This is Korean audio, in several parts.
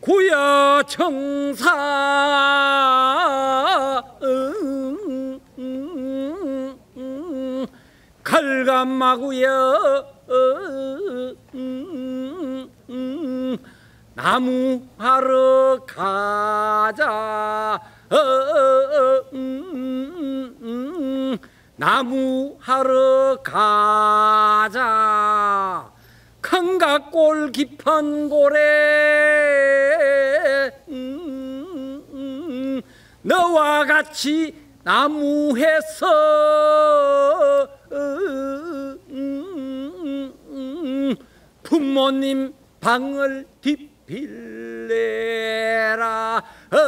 고여 청사 음, 갈감마구여 나무 하러 가자 어, 어, 어, 나무하러 가자 강가 골 깊은 고래 음, 음, 음. 너와 같이 나무에서 부모님 방을 뒤필래라 어, 어,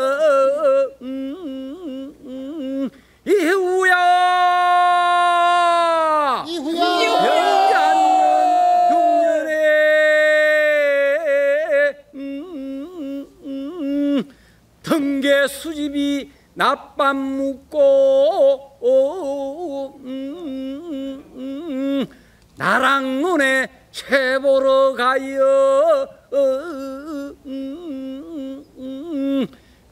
징계 수집이 낮밤 묵고 음, 음, 나랑 눈에 채 보러 가여 어, 음,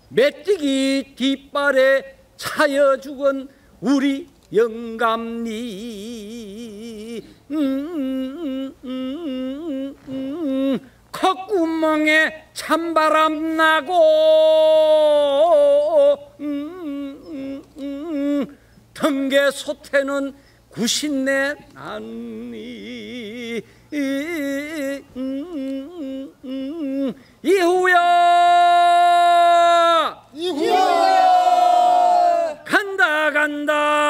맷기 음. 뒷발에 차여 죽은 우리 영감님 구멍에 찬바람 나고 음, 음, 등개 음, 소태는 구신내 난이 음, 음, 음, 이후야 이후야 간다 간다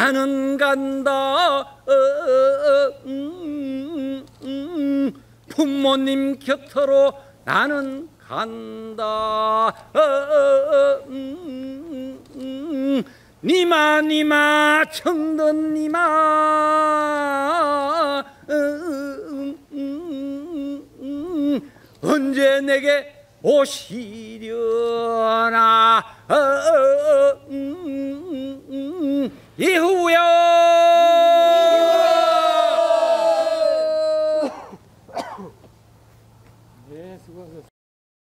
나는 간다 어, 어, 어, 음, 음, 부모님 곁으로 나는 간다 음, 음, 니마 니마 청든 니마 음, 음, 언제 내게 오시려나 어, 어, 어, 음, 음, 음, Vê se você